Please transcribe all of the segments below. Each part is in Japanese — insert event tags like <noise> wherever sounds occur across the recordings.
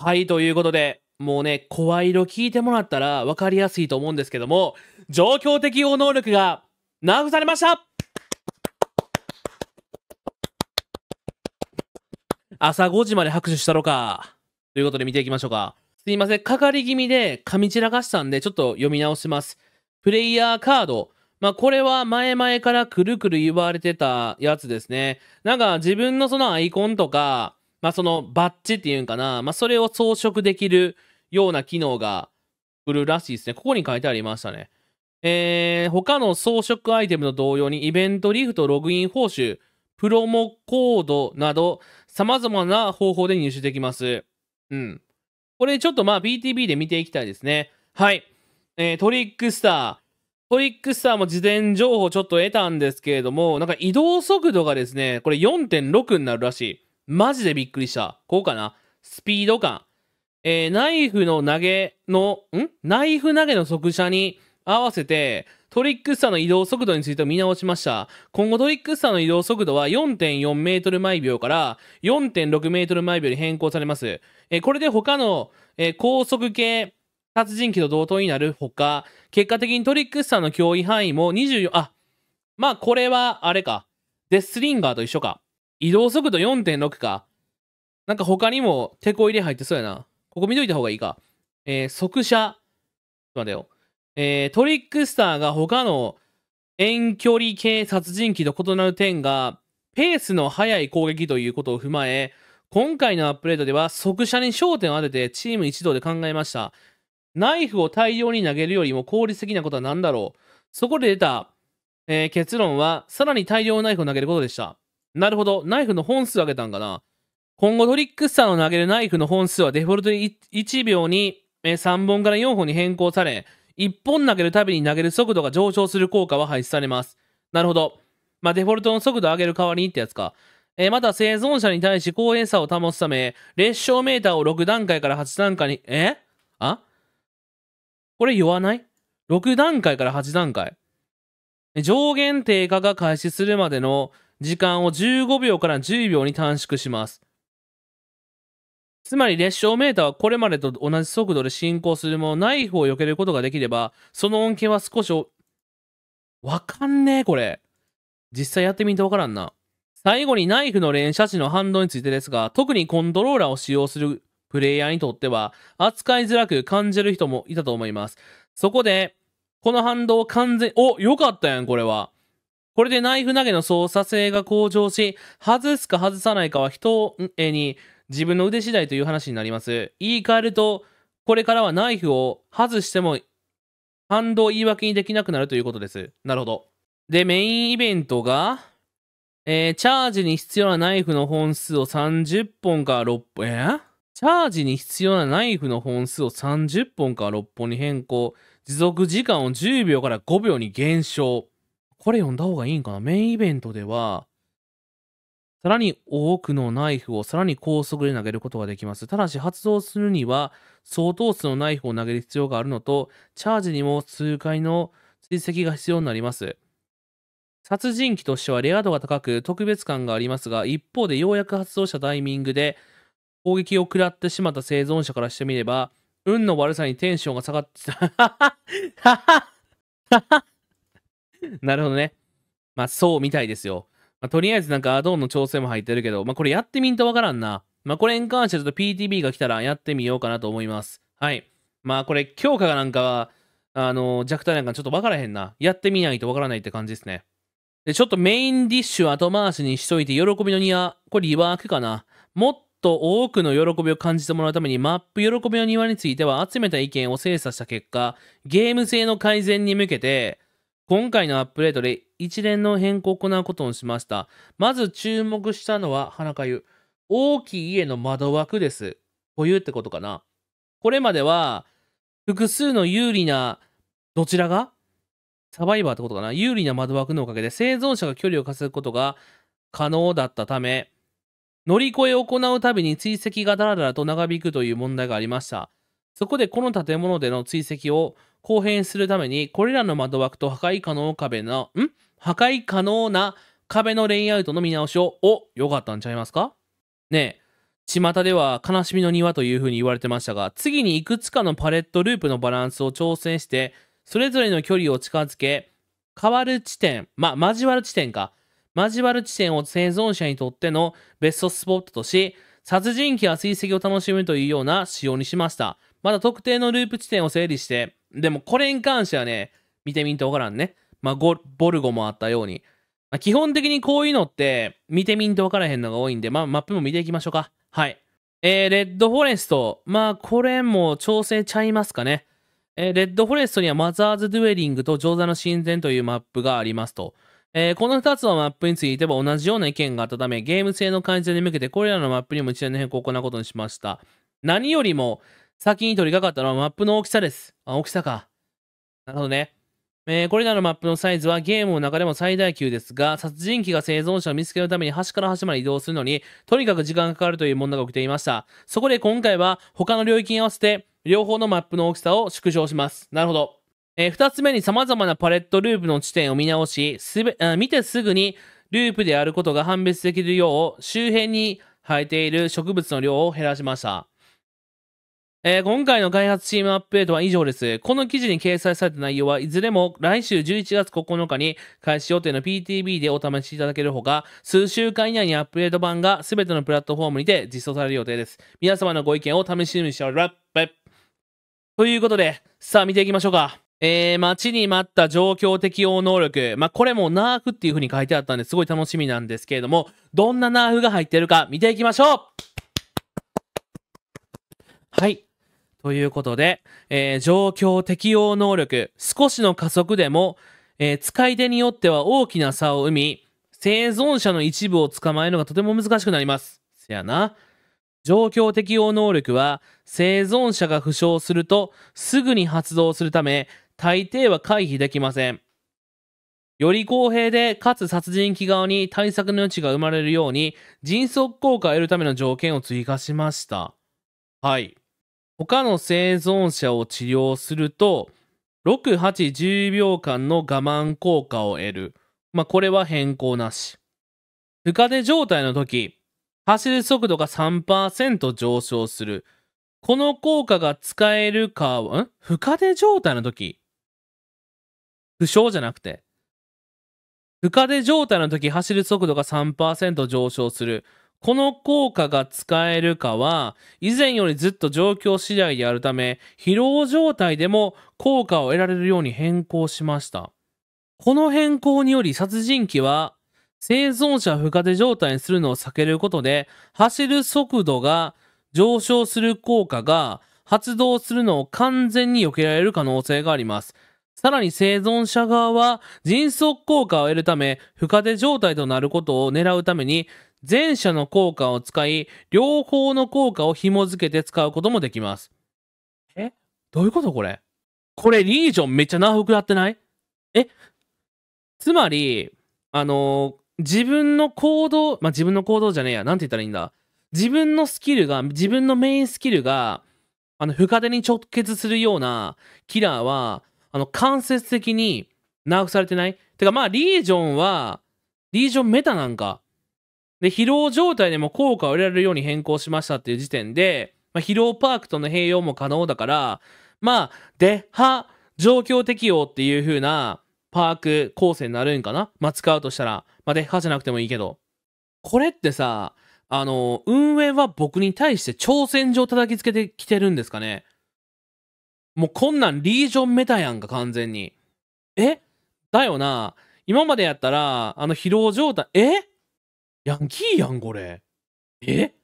はい、ということで、もうね、声色聞いてもらったら分かりやすいと思うんですけども、状況適応能力がナーフされました朝5時まで拍手したろか。ということで見ていきましょうか。すいません、かかり気味で噛み散らかしたんで、ちょっと読み直します。プレイヤーカード。まあ、これは前々からくるくる言われてたやつですね。なんか自分のそのアイコンとか、まあ、そのバッチっていうんかな、まあ、それを装飾できるような機能が来るらしいですね。ここに書いてありましたね。えー、他の装飾アイテムと同様にイベントリフト、ログイン報酬、プロモコードなど、様々な方法で入手できます。うん。これちょっとまあ BTB で見ていきたいですね。はい。えー、トリックスター。トリックスターも事前情報ちょっと得たんですけれども、なんか移動速度がですね、これ4.6になるらしい。マジでびっくりした。こうかな。スピード感。えー、ナイフの投げの、んナイフ投げの速射に合わせて、トリックスターの移動速度について見直しました。今後トリックスターの移動速度は4.4メートル毎秒から4.6メートル毎秒に変更されます。えー、これで他の、えー、高速系殺人鬼と同等になるほか、結果的にトリックスターの脅威範囲も24、あ、まあこれはあれか。デスリンガーと一緒か。移動速度4.6か。なんか他にも手こ入れ入ってそうやな。ここ見といた方がいいか。えー、速射。ちょっと待てよ。えー、トリックスターが他の遠距離系殺人鬼と異なる点が、ペースの速い攻撃ということを踏まえ、今回のアップデートでは速射に焦点を当ててチーム一同で考えました。ナイフを大量に投げるよりも効率的なことは何だろうそこで出た、えー、結論は、さらに大量のナイフを投げることでした。なるほど。ナイフの本数上げたんかな。今後トリックスターの投げるナイフの本数はデフォルトに1秒に3本から4本に変更され、1本投げるたびに投げる速度が上昇する効果は廃止されます。なるほど。まあ、デフォルトの速度を上げる代わりにってやつか。えー、また生存者に対し公平さを保つため、列車メーターを6段階から8段階に、えあこれ言わない ?6 段階から8段階。上限低下が開始するまでの時間を15秒から10秒に短縮します。つまり列車メーターはこれまでと同じ速度で進行するもの、ナイフを避けることができれば、その恩恵は少しわかんねえ、これ。実際やってみんとわからんな。最後にナイフの連射時の反動についてですが、特にコントローラーを使用するプレイヤーにとっては、扱いづらく感じる人もいたと思います。そこで、この反動を完全、お、よかったやん、これは。これでナイフ投げの操作性が向上し、外すか外さないかは人に自分の腕次第という話になります。言い換えると、これからはナイフを外しても反動言い訳にできなくなるということです。なるほど。で、メインイベントが、えー、チャージに必要なナイフの本数を30本か6本、えー、チャージに必要なナイフの本数を30本か6本に変更、持続時間を10秒から5秒に減少。これ読んだ方がいいんかなメインイベントでは、さらに多くのナイフをさらに高速で投げることができます。ただし発動するには相当数のナイフを投げる必要があるのと、チャージにも数回の追跡が必要になります。殺人鬼としてはレア度が高く特別感がありますが、一方でようやく発動したタイミングで攻撃を食らってしまった生存者からしてみれば、運の悪さにテンションが下がってた。<laughs> <laughs> なるほどね。まあ、そうみたいですよ。まあ、とりあえずなんかアドオンの調整も入ってるけど、まあ、これやってみんとわからんな。まあ、これに関してちょっと PTB が来たらやってみようかなと思います。はい。まあ、これ、強化がなんか、あの、弱体なんかちょっとわからへんな。やってみないとわからないって感じですね。で、ちょっとメインディッシュ後回しにしといて、喜びの庭、これリワークかな。もっと多くの喜びを感じてもらうために、マップ喜びの庭については集めた意見を精査した結果、ゲーム性の改善に向けて、今回のアップデートで一連の変更を行うことにしました。まず注目したのは花かゆ。大きい家の窓枠です。保有ってことかな。これまでは、複数の有利な、どちらがサバイバーってことかな。有利な窓枠のおかげで生存者が距離を稼ぐことが可能だったため、乗り越えを行うたびに追跡がだらだらと長引くという問題がありました。そこでこの建物での追跡を後編するために、これらの窓枠と破壊可能壁の、ん破壊可能な壁のレイアウトの見直しを、お、よかったんちゃいますかねえ、巷では悲しみの庭というふうに言われてましたが、次にいくつかのパレットループのバランスを調整して、それぞれの距離を近づけ、変わる地点、ま、交わる地点か、交わる地点を生存者にとってのベストスポットとし、殺人鬼や追跡を楽しむというような仕様にしました。まだ特定のループ地点を整理して、でもこれに関してはね、見てみんとわからんね。まあ、ボルゴもあったように。まあ、基本的にこういうのって、見てみんとわからへんのが多いんで、まあ、マップも見ていきましょうか。はい。えー、レッドフォレスト。まあ、これも調整ちゃいますかね。えー、レッドフォレストにはマザーズ・ドゥエリングとジョーザの神前というマップがありますと。えー、この2つのマップについては同じような意見があったため、ゲーム性の改善に向けてこれらのマップにも一連の変更を行うことにしました。何よりも、先に取り掛かったのはマップの大きさです。あ、大きさか。なるほどね。えー、これらのマップのサイズはゲームの中でも最大級ですが、殺人鬼が生存者を見つけるために端から端まで移動するのに、とにかく時間がかかるという問題が起きていました。そこで今回は他の領域に合わせて、両方のマップの大きさを縮小します。なるほど。えー、2つ目に様々なパレットループの地点を見直し、すべ、見てすぐにループであることが判別できるよう、周辺に生えている植物の量を減らしました。えー、今回の開発チームアップデートは以上です。この記事に掲載された内容はいずれも来週11月9日に開始予定の PTB でお試しいただけるほか、数週間以内にアップデート版が全てのプラットフォームにて実装される予定です。皆様のご意見を試しにしております。ということで、さあ見ていきましょうか。えー、待ちに待った状況適応能力。まあ、これもナーフっていう風に書いてあったんですごい楽しみなんですけれども、どんなナーフが入ってるか見ていきましょうはい。ということで、えー、状況適応能力、少しの加速でも、えー、使い手によっては大きな差を生み、生存者の一部を捕まえるのがとても難しくなります。せやな。状況適応能力は、生存者が負傷するとすぐに発動するため、大抵は回避できません。より公平で、かつ殺人鬼側に対策の余地が生まれるように、迅速効果を得るための条件を追加しました。はい。他の生存者を治療すると、6、8、10秒間の我慢効果を得る。まあ、これは変更なし。深手状態の時、走る速度が3%上昇する。この効果が使えるかは、ん深手状態の時、負傷じゃなくて、深手状態の時走る速度が3%上昇する。この効果が使えるかは、以前よりずっと状況次第であるため、疲労状態でも効果を得られるように変更しました。この変更により殺人鬼は、生存者不可手状態にするのを避けることで、走る速度が上昇する効果が発動するのを完全に避けられる可能性があります。さらに生存者側は迅速効果を得るため、不可手状態となることを狙うために、前者の効果を使い、両方の効果を紐付けて使うこともできます。えどういうことこれこれリージョンめっちゃ長くやってないえつまり、あのー、自分の行動、まあ、自分の行動じゃねえや。なんて言ったらいいんだ。自分のスキルが、自分のメインスキルが、あの、深手に直結するようなキラーは、あの、間接的に長くされてないてか、まあ、リージョンは、リージョンメタなんか。で、疲労状態でも効果を得られるように変更しましたっていう時点で、まあ、疲労パークとの併用も可能だから、まあ、デハ状況適用っていう風なパーク構成になるんかなまあ、使うとしたら。まあ、デハじゃなくてもいいけど。これってさ、あの、運営は僕に対して挑戦状叩きつけてきてるんですかねもうこんなんリージョンメタやんか、完全に。えだよな。今までやったら、あの疲労状態、えヤンキーやん、これ。え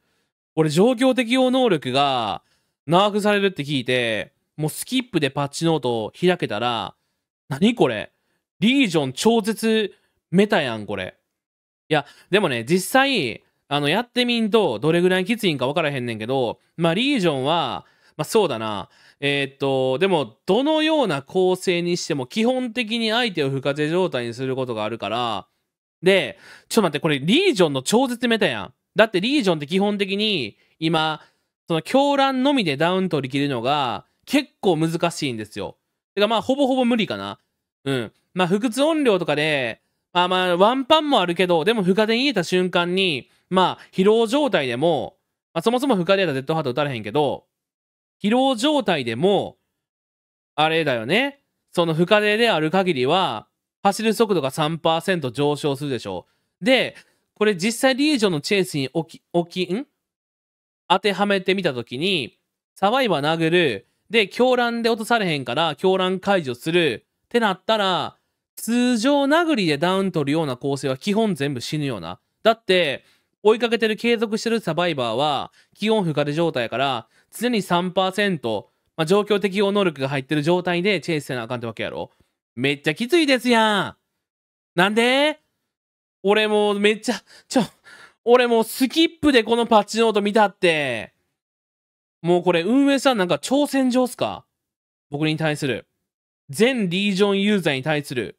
俺、状況適応能力が、ナーフされるって聞いて、もうスキップでパッチノートを開けたら、何これリージョン超絶メタやん、これ。いや、でもね、実際、あの、やってみんと、どれぐらいきついんか分からへんねんけど、まあ、リージョンは、まあ、そうだな。えー、っと、でも、どのような構成にしても、基本的に相手を不活状態にすることがあるから、で、ちょっと待って、これリージョンの超絶メタやん。だってリージョンって基本的に今、その狂乱のみでダウン取り切るのが結構難しいんですよ。てかまあほぼほぼ無理かな。うん。まあ不屈音量とかで、まあまあワンパンもあるけど、でも深手で入れた瞬間に、まあ疲労状態でも、まあ、そもそも深手やれた Z ハート打たれへんけど、疲労状態でも、あれだよね。その深手である限りは、走る速度が3%上昇するでしょう。で、これ実際リージョンのチェイスに置き、置き、ん当てはめてみたときに、サバイバー殴る、で、狂乱で落とされへんから、狂乱解除する、ってなったら、通常殴りでダウン取るような構成は基本全部死ぬような。だって、追いかけてる継続してるサバイバーは、気温不可で状態やから、常に3%、まあ、状況適応能力が入ってる状態でチェイスせなあかんってわけやろ。めっちゃきついですやん。なんで俺もめっちゃ、ちょ、俺もスキップでこのパッチノート見たって。もうこれ運営さんなんか挑戦状っすか僕に対する。全リージョンユーザーに対する。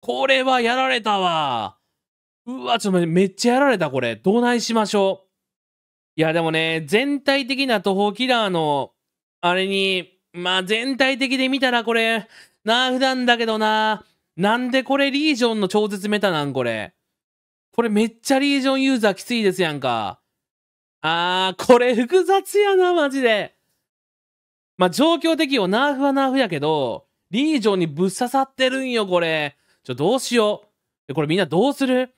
これはやられたわ。うわ、ちょっと待って、めっちゃやられた、これ。どないしましょう。いや、でもね、全体的な徒歩キラーの、あれに、まあ全体的で見たらこれ、ナーフなんだけどな。なんでこれリージョンの超絶メタなんこれ。これめっちゃリージョンユーザーきついですやんか。あー、これ複雑やな、マジで。まあ、状況的よ。ナーフはナーフやけど、リージョンにぶっ刺さってるんよ、これ。ちょ、どうしよう。え、これみんなどうする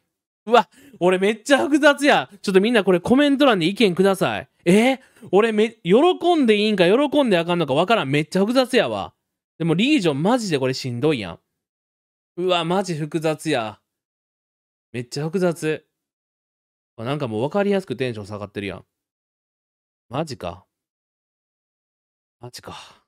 うわ、俺めっちゃ複雑や。ちょっとみんなこれコメント欄で意見ください。え俺め、喜んでいいんか喜んであかんのかわからん。めっちゃ複雑やわ。でもリージョンマジでこれしんどいやん。うわ、マジ複雑や。めっちゃ複雑。なんかもう分かりやすくテンション下がってるやん。マジか。マジか。